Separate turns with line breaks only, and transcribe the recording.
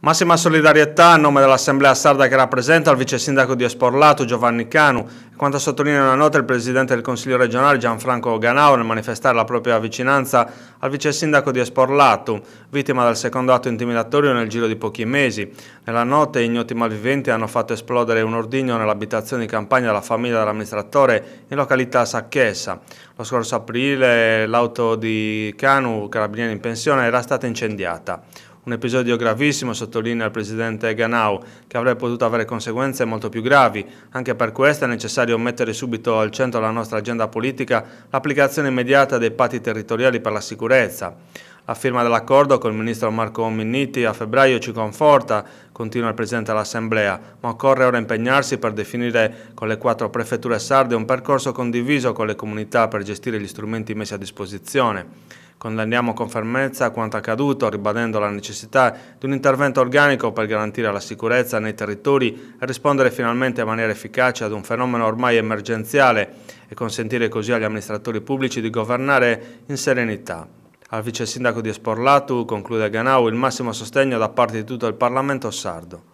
Massima solidarietà a nome dell'Assemblea Sarda che rappresenta il vice sindaco di Esporlato Giovanni Canu, quanto sottolinea una nota il presidente del Consiglio regionale Gianfranco Ganao nel manifestare la propria vicinanza al vice sindaco di Esporlato, vittima del secondo atto intimidatorio nel giro di pochi mesi. Nella notte ignoti malviventi hanno fatto esplodere un ordigno nell'abitazione di campagna della famiglia dell'amministratore in località Sacchessa. Lo scorso aprile l'auto di Canu, carabinieri in pensione, era stata incendiata. Un episodio gravissimo, sottolinea il presidente Ganau, che avrebbe potuto avere conseguenze molto più gravi. Anche per questo è necessario mettere subito al centro della nostra agenda politica l'applicazione immediata dei patti territoriali per la sicurezza. La firma dell'accordo con il ministro Marco Minniti a febbraio ci conforta, continua il Presidente dell'Assemblea, ma occorre ora impegnarsi per definire con le quattro prefetture sarde un percorso condiviso con le comunità per gestire gli strumenti messi a disposizione. Condanniamo con fermezza quanto accaduto, ribadendo la necessità di un intervento organico per garantire la sicurezza nei territori e rispondere finalmente in maniera efficace ad un fenomeno ormai emergenziale e consentire così agli amministratori pubblici di governare in serenità. Al vice sindaco di Esporlatu conclude Ganau il massimo sostegno da parte di tutto il Parlamento sardo.